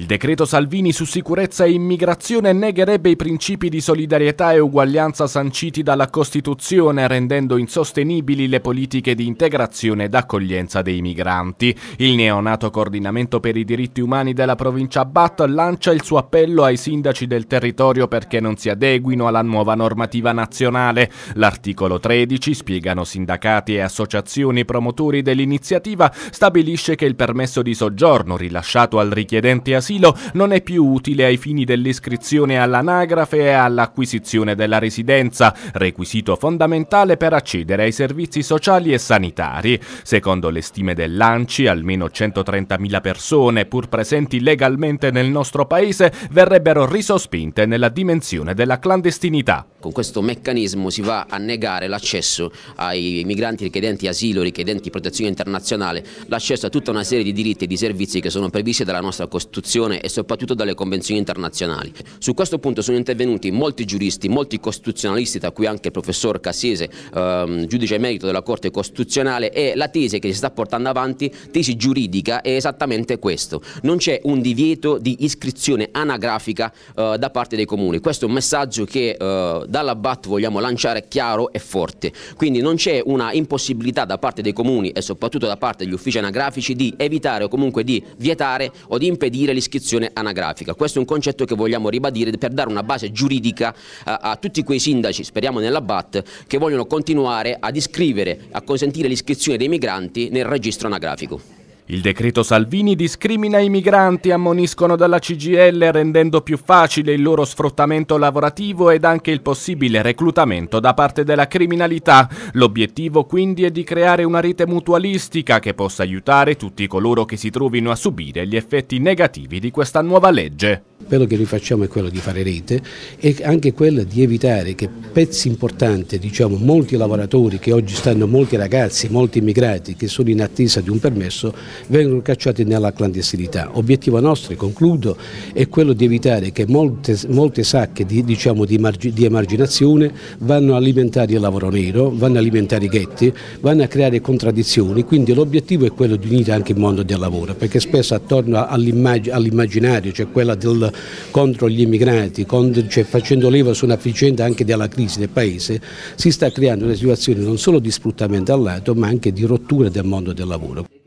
Il decreto Salvini su sicurezza e immigrazione negherebbe i principi di solidarietà e uguaglianza sanciti dalla Costituzione, rendendo insostenibili le politiche di integrazione ed accoglienza dei migranti. Il neonato coordinamento per i diritti umani della provincia Bat lancia il suo appello ai sindaci del territorio perché non si adeguino alla nuova normativa nazionale. L'articolo 13, spiegano sindacati e associazioni promotori dell'iniziativa, stabilisce che il permesso di soggiorno rilasciato al richiedente asilo asilo non è più utile ai fini dell'iscrizione all'anagrafe e all'acquisizione della residenza, requisito fondamentale per accedere ai servizi sociali e sanitari. Secondo le stime dell'ANCI, almeno 130.000 persone, pur presenti legalmente nel nostro paese, verrebbero risospinte nella dimensione della clandestinità. Con questo meccanismo si va a negare l'accesso ai migranti richiedenti asilo, richiedenti protezione internazionale, l'accesso a tutta una serie di diritti e di servizi che sono previsti dalla nostra Costituzione Costituzione e soprattutto dalle convenzioni internazionali. Su questo punto sono intervenuti molti giuristi, molti costituzionalisti, tra cui anche il professor Cassese, ehm, giudice emerito della Corte Costituzionale e la tesi che si sta portando avanti, tesi giuridica, è esattamente questo. Non c'è un divieto di iscrizione anagrafica eh, da parte dei comuni. Questo è un messaggio che eh, dalla BAT vogliamo lanciare chiaro e forte. Quindi non c'è una impossibilità da parte dei comuni e soprattutto da parte degli uffici anagrafici di evitare o comunque di vietare o di impedire l'iscrizione l'iscrizione anagrafica. Questo è un concetto che vogliamo ribadire per dare una base giuridica a, eh, a tutti quei sindaci, speriamo nella BAT, che vogliono continuare ad iscrivere, a consentire l'iscrizione dei migranti nel registro anagrafico. Il decreto Salvini discrimina i migranti, ammoniscono dalla CGL rendendo più facile il loro sfruttamento lavorativo ed anche il possibile reclutamento da parte della criminalità. L'obiettivo quindi è di creare una rete mutualistica che possa aiutare tutti coloro che si trovino a subire gli effetti negativi di questa nuova legge l'appello che noi facciamo è quello di fare rete e anche quello di evitare che pezzi importanti, diciamo molti lavoratori che oggi stanno, molti ragazzi, molti immigrati che sono in attesa di un permesso, vengano cacciati nella clandestinità. Obiettivo nostro, e concludo, è quello di evitare che molte, molte sacche di, diciamo, di, margi, di emarginazione vanno a alimentare il lavoro nero, vanno a alimentare i ghetti, vanno a creare contraddizioni, quindi l'obiettivo è quello di unire anche il mondo del lavoro, perché spesso attorno all'immaginario, cioè quella del, contro gli immigrati, contro, cioè facendo leva su una vicenda anche della crisi del Paese, si sta creando una situazione non solo di sfruttamento al lato ma anche di rottura del mondo del lavoro.